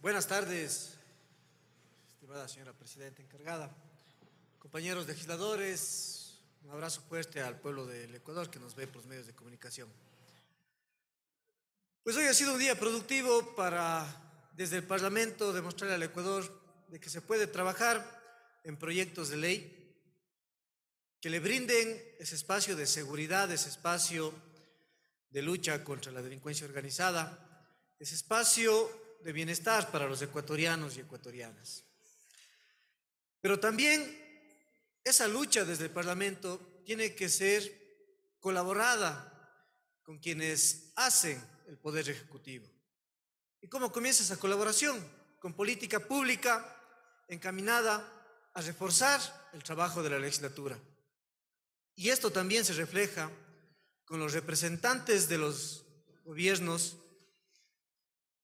Buenas tardes, estimada señora presidenta encargada, compañeros legisladores, un abrazo fuerte al pueblo del Ecuador que nos ve por los medios de comunicación. Pues hoy ha sido un día productivo para, desde el Parlamento, demostrarle al Ecuador de que se puede trabajar en proyectos de ley que le brinden ese espacio de seguridad, ese espacio de lucha contra la delincuencia organizada, ese espacio de bienestar para los ecuatorianos y ecuatorianas. Pero también esa lucha desde el Parlamento tiene que ser colaborada con quienes hacen el Poder Ejecutivo. ¿Y cómo comienza esa colaboración? Con política pública encaminada a reforzar el trabajo de la legislatura. Y esto también se refleja con los representantes de los gobiernos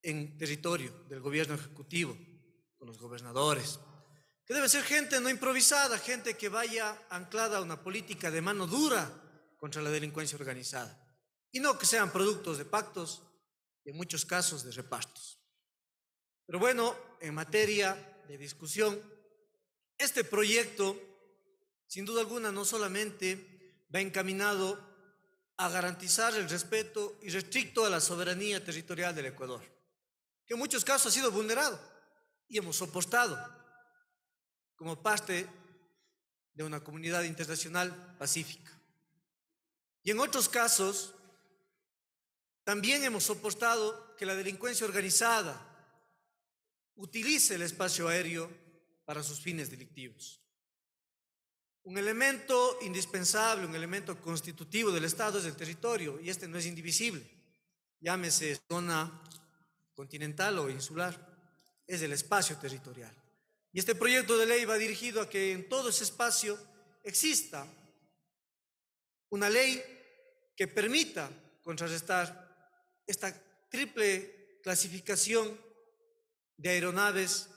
en territorio del gobierno ejecutivo, con los gobernadores, que debe ser gente no improvisada, gente que vaya anclada a una política de mano dura contra la delincuencia organizada, y no que sean productos de pactos y en muchos casos de repartos. Pero bueno, en materia de discusión, este proyecto, sin duda alguna, no solamente va encaminado a garantizar el respeto y restricto a la soberanía territorial del Ecuador, que en muchos casos ha sido vulnerado y hemos soportado como parte de una comunidad internacional pacífica. Y en otros casos, también hemos soportado que la delincuencia organizada utilice el espacio aéreo para sus fines delictivos. Un elemento indispensable, un elemento constitutivo del Estado es el territorio, y este no es indivisible. Llámese zona continental o insular, es el espacio territorial. Y este proyecto de ley va dirigido a que en todo ese espacio exista una ley que permita contrarrestar esta triple clasificación de aeronaves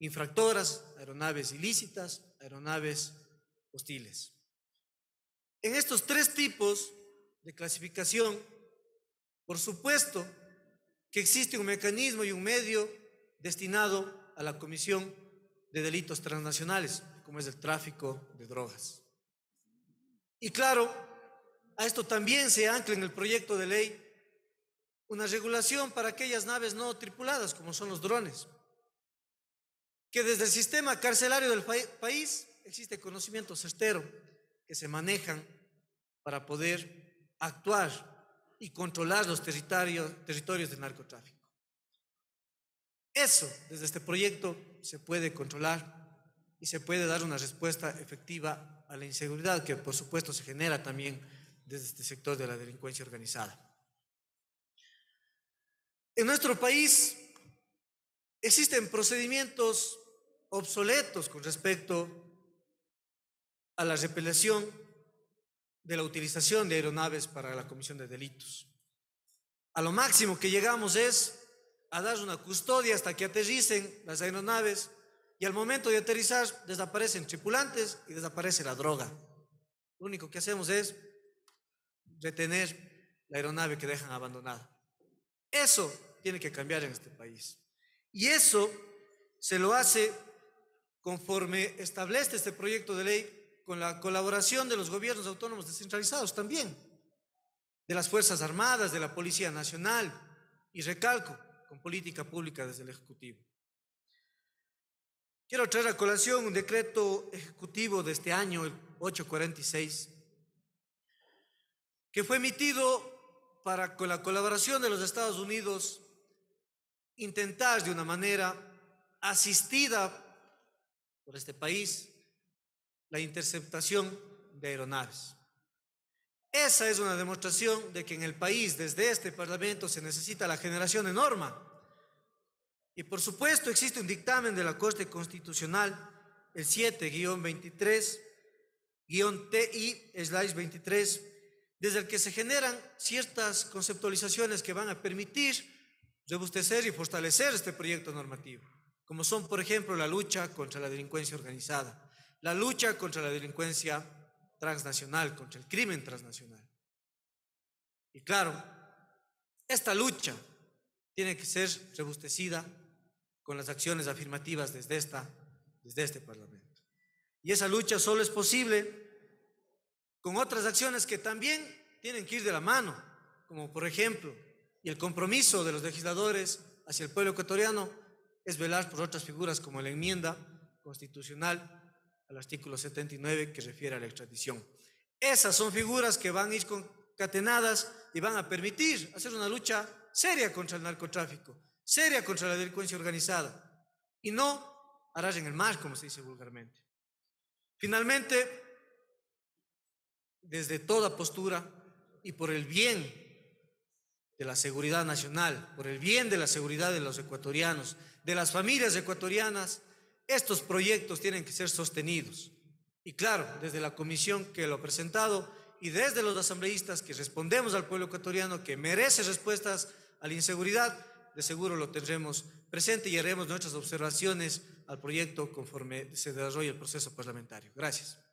infractoras, aeronaves ilícitas, aeronaves hostiles. En estos tres tipos de clasificación, por supuesto, que existe un mecanismo y un medio destinado a la comisión de delitos transnacionales, como es el tráfico de drogas. Y claro, a esto también se ancla en el proyecto de ley una regulación para aquellas naves no tripuladas, como son los drones, que desde el sistema carcelario del país existe conocimiento certero que se manejan para poder actuar y controlar los territorios, de narcotráfico. Eso, desde este proyecto, se puede controlar y se puede dar una respuesta efectiva a la inseguridad que, por supuesto, se genera también desde este sector de la delincuencia organizada. En nuestro país existen procedimientos obsoletos con respecto a la repelación de la utilización de aeronaves para la comisión de delitos. A lo máximo que llegamos es a dar una custodia hasta que aterricen las aeronaves y al momento de aterrizar desaparecen tripulantes y desaparece la droga. Lo único que hacemos es retener la aeronave que dejan abandonada. Eso tiene que cambiar en este país. Y eso se lo hace conforme establece este proyecto de ley con la colaboración de los gobiernos autónomos descentralizados también, de las Fuerzas Armadas, de la Policía Nacional, y recalco, con política pública desde el Ejecutivo. Quiero traer a colación un decreto ejecutivo de este año, el 846, que fue emitido para, con la colaboración de los Estados Unidos, intentar de una manera asistida por este país la interceptación de aeronaves. Esa es una demostración de que en el país, desde este Parlamento, se necesita la generación de norma. Y por supuesto existe un dictamen de la Corte Constitucional, el 7-23-TI-23, desde el que se generan ciertas conceptualizaciones que van a permitir rebustecer y fortalecer este proyecto normativo, como son, por ejemplo, la lucha contra la delincuencia organizada, la lucha contra la delincuencia transnacional, contra el crimen transnacional. Y claro, esta lucha tiene que ser rebustecida con las acciones afirmativas desde, esta, desde este Parlamento. Y esa lucha solo es posible con otras acciones que también tienen que ir de la mano, como por ejemplo, y el compromiso de los legisladores hacia el pueblo ecuatoriano es velar por otras figuras como la enmienda constitucional al artículo 79 que refiere a la extradición. Esas son figuras que van a ir concatenadas y van a permitir hacer una lucha seria contra el narcotráfico, seria contra la delincuencia organizada y no harás en el mar, como se dice vulgarmente. Finalmente, desde toda postura y por el bien de la seguridad nacional, por el bien de la seguridad de los ecuatorianos, de las familias ecuatorianas, estos proyectos tienen que ser sostenidos. Y claro, desde la comisión que lo ha presentado y desde los asambleístas que respondemos al pueblo ecuatoriano que merece respuestas a la inseguridad, de seguro lo tendremos presente y haremos nuestras observaciones al proyecto conforme se desarrolle el proceso parlamentario. Gracias.